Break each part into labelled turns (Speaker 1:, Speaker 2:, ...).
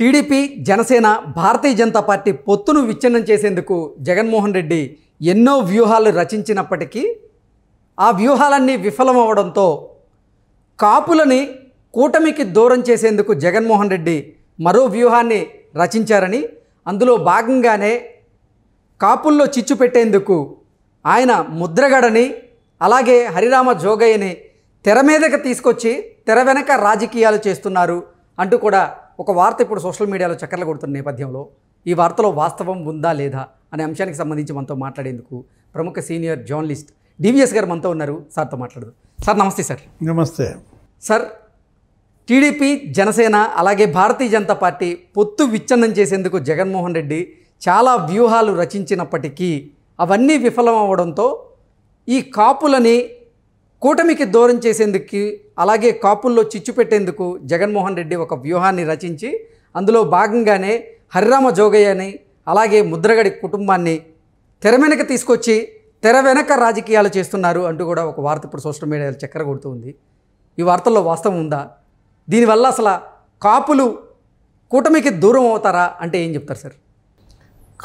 Speaker 1: TDP Janasena Bharatiya Janata party పొత్తును విచ్ఛిన్నం చేసేందుకు జగన్మోహన్ రెడ్డి ఎన్నో వ్యూహాలు రచించినప్పటికీ ఆ వ్యూహాలన్నీ విఫలమవడంతో కాపులని కూటమికి దూరం చేసేందుకు జగన్మోహన్ రెడ్డి మరో వ్యూహాన్ని రచించారని అందులో భాగంగానే కాపుల్లో చిచ్చు పెట్టేందుకు ఆయన ముద్రగడని అలాగే హరిరామ జోగయ్యని తెర మీదకి తీసుకొచ్చి తెర వెనక రాజకీయాలు చేస్తున్నారు అంటూ కూడా ఒక వార్త ఇప్పుడు సోషల్ మీడియాలో చక్కర్లు కొడుతున్న నేపథ్యంలో ఈ వార్తలో వాస్తవం ఉందా లేదా అనే అంశానికి సంబంధించి మనతో మాట్లాడేందుకు ప్రముఖ సీనియర్ జర్నలిస్ట్ డివిఎస్ గారు మనతో ఉన్నారు సార్తో మాట్లాడదు సార్ నమస్తే సార్ నమస్తే సార్ టీడీపీ జనసేన అలాగే భారతీయ జనతా పార్టీ పొత్తు విచ్ఛిన్నం చేసేందుకు జగన్మోహన్ రెడ్డి చాలా వ్యూహాలు రచించినప్పటికీ అవన్నీ విఫలం అవ్వడంతో ఈ కాపులని కూటమికి దూరం చేసేందుకు అలాగే కాపుల్లో చిచ్చు పెట్టేందుకు జగన్మోహన్ రెడ్డి ఒక వ్యూహాన్ని రచించి అందులో భాగంగానే హరిరామ జోగయ్యని అలాగే ముద్రగడి కుటుంబాన్ని తెర వెనక తీసుకొచ్చి తెర వెనక రాజకీయాలు చేస్తున్నారు అంటూ కూడా ఒక వార్త ఇప్పుడు సోషల్ మీడియాలో చక్కెర కొడుతుంది ఈ వార్తల్లో వాస్తవం ఉందా దీనివల్ల అసలు కాపులు కూటమికి దూరం అవుతారా అంటే ఏం చెప్తారు సార్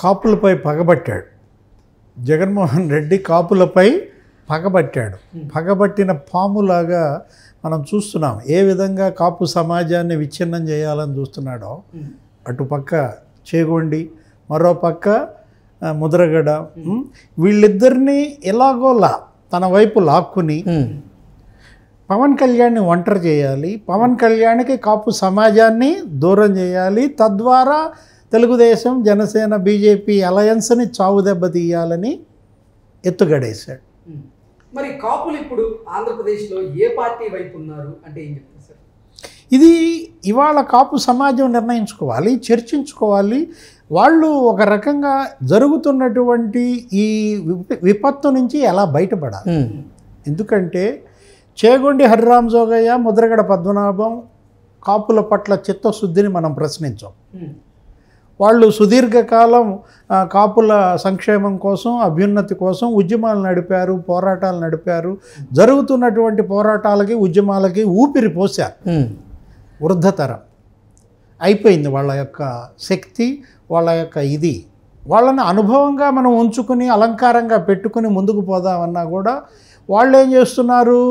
Speaker 2: కాపులపై పగబట్టాడు జగన్మోహన్ రెడ్డి కాపులపై పగబట్టాడు పగబట్టిన పాములాగా మనం చూస్తున్నాం ఏ విధంగా కాపు సమాజాన్ని విచ్ఛిన్నం చేయాలని చూస్తున్నాడో అటుపక్క చేగొండి మరో పక్క ముద్రగడ వీళ్ళిద్దరినీ ఎలాగోలా తన వైపు లాక్కుని పవన్ కళ్యాణ్ని ఒంటరి చేయాలి పవన్ కళ్యాణ్కి కాపు సమాజాన్ని దూరం చేయాలి తద్వారా తెలుగుదేశం జనసేన బీజేపీ అలయన్స్ని చావు దెబ్బతీయాలని ఎత్తుగడేశాడు
Speaker 1: మరి కాపులు ఇప్పుడు ఆంధ్రప్రదేశ్లో ఏ పార్టీ వైపు ఉన్నారు అంటే ఏం చెప్తారు సార్
Speaker 2: ఇది ఇవాళ కాపు సమాజం నిర్ణయించుకోవాలి చర్చించుకోవాలి వాళ్ళు ఒక రకంగా జరుగుతున్నటువంటి ఈ విపత్తు నుంచి ఎలా బయటపడాలి ఎందుకంటే చేగొండి హరిరామ్ జోగయ్య ముద్రగడ పద్మనాభం కాపుల పట్ల చిత్తశుద్ధిని మనం ప్రశ్నించాం వాళ్ళు సుదీర్ఘకాలం కాపుల సంక్షేమం కోసం అభ్యున్నతి కోసం ఉద్యమాలు నడిపారు పోరాటాలు నడిపారు జరుగుతున్నటువంటి పోరాటాలకి ఉద్యమాలకి ఊపిరి పోశారు వృద్ధతరం అయిపోయింది వాళ్ళ యొక్క శక్తి వాళ్ళ యొక్క ఇది వాళ్ళని అనుభవంగా మనం ఉంచుకుని అలంకారంగా పెట్టుకుని ముందుకు పోదామన్నా కూడా వాళ్ళు ఏం చేస్తున్నారు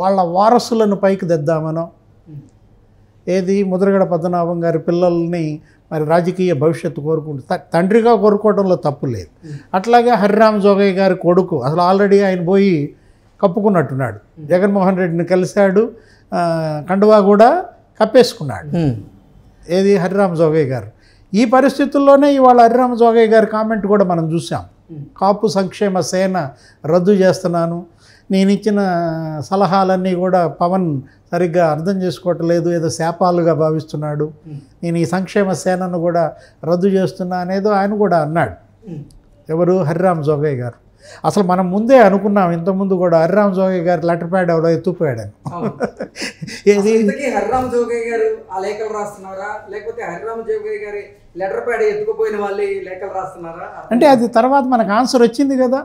Speaker 2: వాళ్ళ వారసులను పైకి తెద్దామనో ఏది ముద్రగడ పద్మనాభం గారి పిల్లల్ని మరి రాజకీయ భవిష్యత్తు కోరుకుంటు తండ్రిగా కోరుకోవడంలో తప్పు లేదు అట్లాగే హరిరామ్ జోగయ్య గారి కొడుకు అసలు ఆల్రెడీ ఆయన పోయి కప్పుకున్నట్టున్నాడు జగన్మోహన్ రెడ్డిని కలిశాడు కండువా కూడా కప్పేసుకున్నాడు ఏది హరిరామ్ జోగయ్య గారు ఈ పరిస్థితుల్లోనే ఇవాళ హరిరామ్ జోగయ్య గారి కామెంట్ కూడా మనం చూసాం కాపు సంక్షేమ సేన రద్దు చేస్తున్నాను నేను ఇచ్చిన సలహాలన్నీ కూడా పవన్ సరిగ్గా అర్థం చేసుకోవట్లేదు ఏదో శాపాలుగా భావిస్తున్నాడు నేను ఈ సంక్షేమ సేనను కూడా రద్దు చేస్తున్నా అనేదో ఆయన కూడా అన్నాడు ఎవరు హరిరామ్ జోగయ్య గారు అసలు మనం ముందే అనుకున్నాం ఇంతకుముందు కూడా హరిరామ్ జోగయ్య గారు లెటర్ ప్యాడ్ ఎవరో ఎత్తుపోయాడని ఏది
Speaker 1: హరిరామ్ జోగయ్య గారు ఆ లేఖలు రాస్తున్నారా లేకపోతే హరిరామ్ జోగయ్య గారి లెటర్ ప్యాడ్ ఎత్తుకుపోయిన వాళ్ళు లేఖలు రాస్తున్నారా అంటే అది
Speaker 2: తర్వాత మనకు ఆన్సర్ వచ్చింది కదా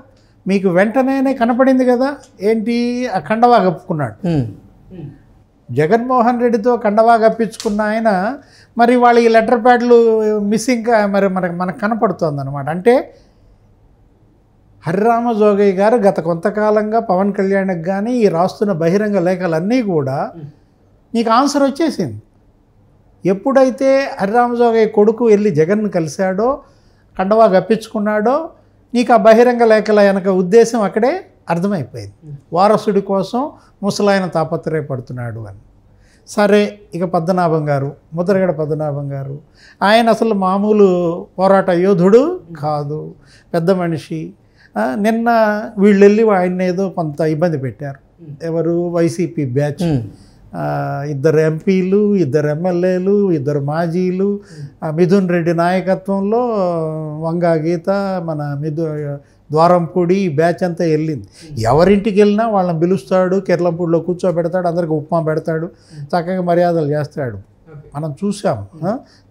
Speaker 2: మీకు వెంటనే కనపడింది కదా ఏంటి ఆ కండవా కప్పుకున్నాడు జగన్మోహన్ రెడ్డితో కండవా కప్పించుకున్న ఆయన మరి వాళ్ళ ఈ లెటర్ ప్యాడ్లు మిస్సింగ్ మరి మనకు మనకు కనపడుతుంది అనమాట అంటే హరిరామ జోగయ్య గారు గత కొంతకాలంగా పవన్ కళ్యాణ్కి కానీ ఈ రాస్తున్న బహిరంగ లేఖలన్నీ కూడా నీకు ఆన్సర్ వచ్చేసింది ఎప్పుడైతే హరిరామ జోగయ్య కొడుకు వెళ్ళి జగన్ను కలిశాడో కండవా గప్పించుకున్నాడో నీకు ఆ బహిరంగ లేఖల వెనక ఉద్దేశం అక్కడే అర్థమైపోయింది వారసుడి కోసం ముసలాయన తాపత్రయపడుతున్నాడు అని సరే ఇక పద్మనాభం గారు ముద్రగడ పద్మనాభం గారు ఆయన అసలు మామూలు పోరాట యోధుడు కాదు పెద్ద మనిషి నిన్న వీళ్ళు వెళ్ళి ఆయన ఏదో కొంత ఇబ్బంది పెట్టారు ఎవరు వైసీపీ బ్యాచ్ ఇద్దరు ఎంపీలు ఇద్దరు ఎమ్మెల్యేలు ఇద్దరు మాజీలు మిథున్ రెడ్డి నాయకత్వంలో వంగా గీత మన మిథు ద్వారంపూడి బ్యాచ్ అంతా వెళ్ళింది ఎవరింటికి వెళ్ళినా వాళ్ళని పిలుస్తాడు కిర్లంపూడిలో కూర్చోబెడతాడు అందరికి ఉప్మా పెడతాడు చక్కగా మర్యాదలు చేస్తాడు మనం చూసాం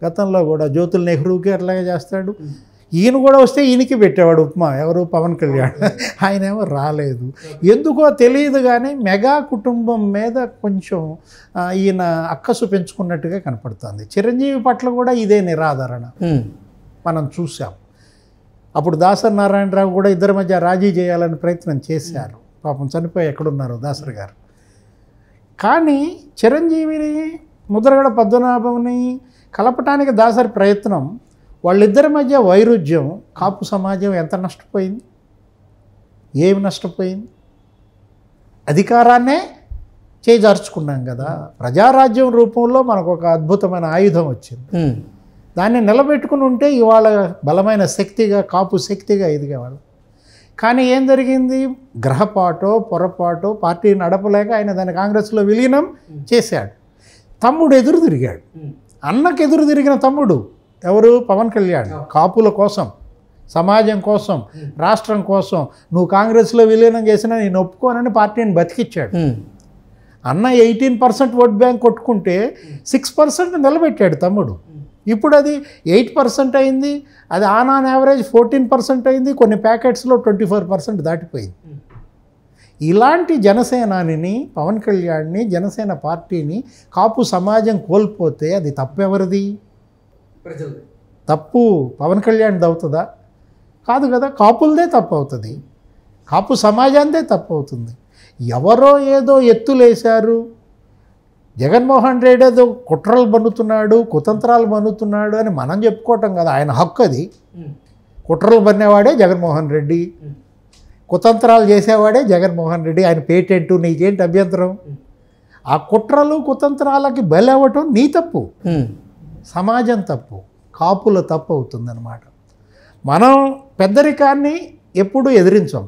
Speaker 2: గతంలో కూడా జ్యోతుల్ నెహ్రూకి అట్లాగే చేస్తాడు ఈయన కూడా వస్తే ఈయనకి పెట్టేవాడు ఉప్మా ఎవరు పవన్ కళ్యాణ్ ఆయన ఏమో రాలేదు ఎందుకో తెలియదు కానీ మెగా కుటుంబం మీద కొంచెం ఈయన అక్కసు పెంచుకున్నట్టుగా కనపడుతుంది చిరంజీవి పట్ల కూడా ఇదే నిరాదరణ మనం చూసాం అప్పుడు దాసరి నారాయణరావు కూడా ఇద్దరి మధ్య రాజీ చేయాలని ప్రయత్నం చేశారు పాపం చనిపోయి ఎక్కడున్నారు దాసరి గారు కానీ చిరంజీవిని ముద్రగడ పద్మనాభంని కలపటానికి దాసరి ప్రయత్నం వాళ్ళిద్దరి మధ్య వైరుధ్యం కాపు సమాజం ఎంత నష్టపోయింది ఏమి నష్టపోయింది అధికారాన్నే చేజార్చుకున్నాం కదా ప్రజారాజ్యం రూపంలో మనకు ఒక అద్భుతమైన ఆయుధం వచ్చింది దాన్ని నిలబెట్టుకుని ఉంటే ఇవాళ బలమైన శక్తిగా కాపు శక్తిగా ఎదిగేవాళ్ళు కానీ ఏం జరిగింది గ్రహపాటో పొరపాటో పార్టీ నడపలేక ఆయన దాన్ని కాంగ్రెస్లో విలీనం చేశాడు తమ్ముడు ఎదురు తిరిగాడు అన్నకు ఎదురు తిరిగిన తమ్ముడు ఎవరు పవన్ కళ్యాణ్ కాపుల కోసం సమాజం కోసం రాష్ట్రం కోసం నువ్వు కాంగ్రెస్లో విలీనం చేసినా నేను ఒప్పుకోనని పార్టీని బతికిచ్చాడు అన్న ఎయిటీన్ పర్సెంట్ ఓట్ బ్యాంక్ కొట్టుకుంటే సిక్స్ పర్సెంట్ నిలబెట్టాడు తమ్ముడు ఇప్పుడు అది ఎయిట్ పర్సెంట్ అయింది అది on on average fourteen percent అయింది కొన్ని ప్యాకెట్స్లో ట్వంటీ ఫోర్ పర్సెంట్ దాటిపోయింది ఇలాంటి జనసేనాని పవన్ కళ్యాణ్ని జనసేన పార్టీని కాపు సమాజం కోల్పోతే అది తప్పెవరిది తప్పు పవన్ కళ్యాణ్ది అవుతుందా కాదు కదా కాపులదే తప్పు అవుతుంది కాపు సమాజాందే తప్పు అవుతుంది ఎవరో ఏదో ఎత్తులేశారు జగన్మోహన్ రెడ్డి ఏదో కుట్రలు బన్నుతున్నాడు కుతంత్రాలు బన్నుతున్నాడు అని మనం చెప్పుకోవటం కదా ఆయన హక్కు అది కుట్రలు బన్నేవాడే జగన్మోహన్ రెడ్డి కుతంత్రాలు చేసేవాడే జగన్మోహన్ రెడ్డి ఆయన పేటెంటు నీకేంటి అభ్యంతరం ఆ కుట్రలు కుతంత్రాలకి బలవ్వటం నీ తప్పు సమాజం తప్పు కాపుల తప్పు అవుతుందన్నమాట మనం పెద్దరికాన్ని ఎప్పుడు ఎదిరించాం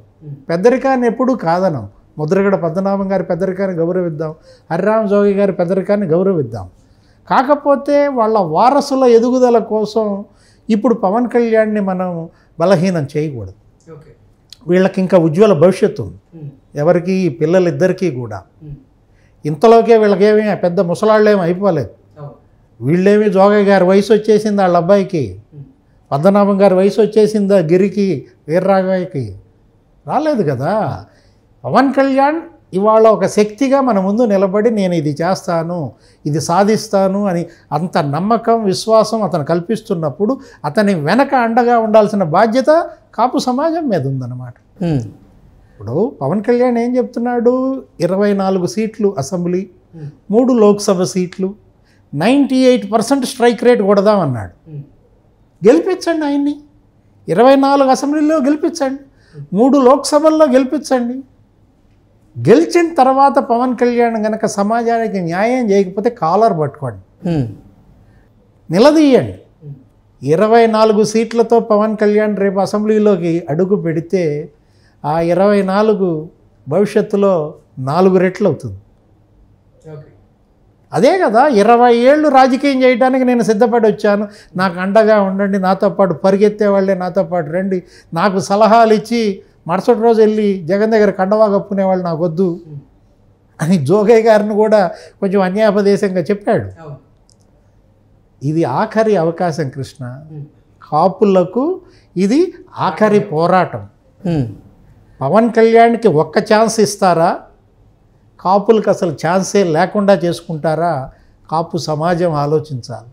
Speaker 2: పెద్దరికాన్ని ఎప్పుడు కాదనం ముద్రగడ పద్మనాభం గారి పెద్దరికాన్ని గౌరవిద్దాం హరిరామ జోగి గారి పెద్దరికాన్ని గౌరవిద్దాం కాకపోతే వాళ్ళ వారసుల ఎదుగుదల కోసం ఇప్పుడు పవన్ కళ్యాణ్ని మనం బలహీనం చేయకూడదు వీళ్ళకి ఇంకా ఉజ్వల భవిష్యత్తు ఉంది ఎవరికి పిల్లలిద్దరికీ కూడా ఇంతలోకే వీళ్ళకేమీ పెద్ద ముసలాళ్ళు ఏమి అయిపోలేదు వీళ్ళేమి జోగయ్య గారి వయసు వచ్చేసింది వాళ్ళ అబ్బాయికి పద్మనాభం గారి వయసు వచ్చేసిందా గిరికి వీర్రాఘవయ్యకి రాలేదు కదా పవన్ కళ్యాణ్ ఇవాళ ఒక శక్తిగా మన ముందు నిలబడి నేను ఇది చేస్తాను ఇది సాధిస్తాను అని అంత నమ్మకం విశ్వాసం అతను కల్పిస్తున్నప్పుడు అతని వెనక అండగా ఉండాల్సిన బాధ్యత కాపు సమాజం మీద ఉందన్నమాట ఇప్పుడు పవన్ కళ్యాణ్ ఏం చెప్తున్నాడు ఇరవై నాలుగు సీట్లు అసెంబ్లీ మూడు లోక్సభ సీట్లు ninety eight percent strike rate కొడదామన్నాడు గెలిపించండి ఆయన్ని ఇరవై నాలుగు అసెంబ్లీలో గెలిపించండి మూడు లోక్సభల్లో గెలిపించండి గెలిచిన తర్వాత పవన్ కళ్యాణ్ కనుక సమాజానికి న్యాయం చేయకపోతే కాలర్ పట్టుకోండి నిలదీయండి ఇరవై నాలుగు సీట్లతో పవన్ కళ్యాణ్ రేపు అసెంబ్లీలోకి అడుగు పెడితే ఆ ఇరవై నాలుగు భవిష్యత్తులో నాలుగు రెట్లు అవుతుంది అదే కదా ఇరవై ఏళ్ళు రాజకీయం చేయడానికి నేను సిద్ధపడి వచ్చాను నాకు అండగా ఉండండి నాతో పాటు పరిగెత్తే వాళ్ళే నాతో పాటు రండి నాకు సలహాలు ఇచ్చి మరుసటి రోజు వెళ్ళి జగన్ దగ్గర కండవా వాళ్ళు నాకు వద్దు అని జోగయ్య గారిని కూడా కొంచెం అన్యాపదేశంగా చెప్పాడు ఇది ఆఖరి అవకాశం కృష్ణ కాపులకు ఇది ఆఖరి పోరాటం పవన్ కళ్యాణ్కి ఒక్క ఛాన్స్ ఇస్తారా కాపులకు అసలు ఛాన్సే లేకుండా చేసుకుంటారా కాపు సమాజం ఆలోచించాలి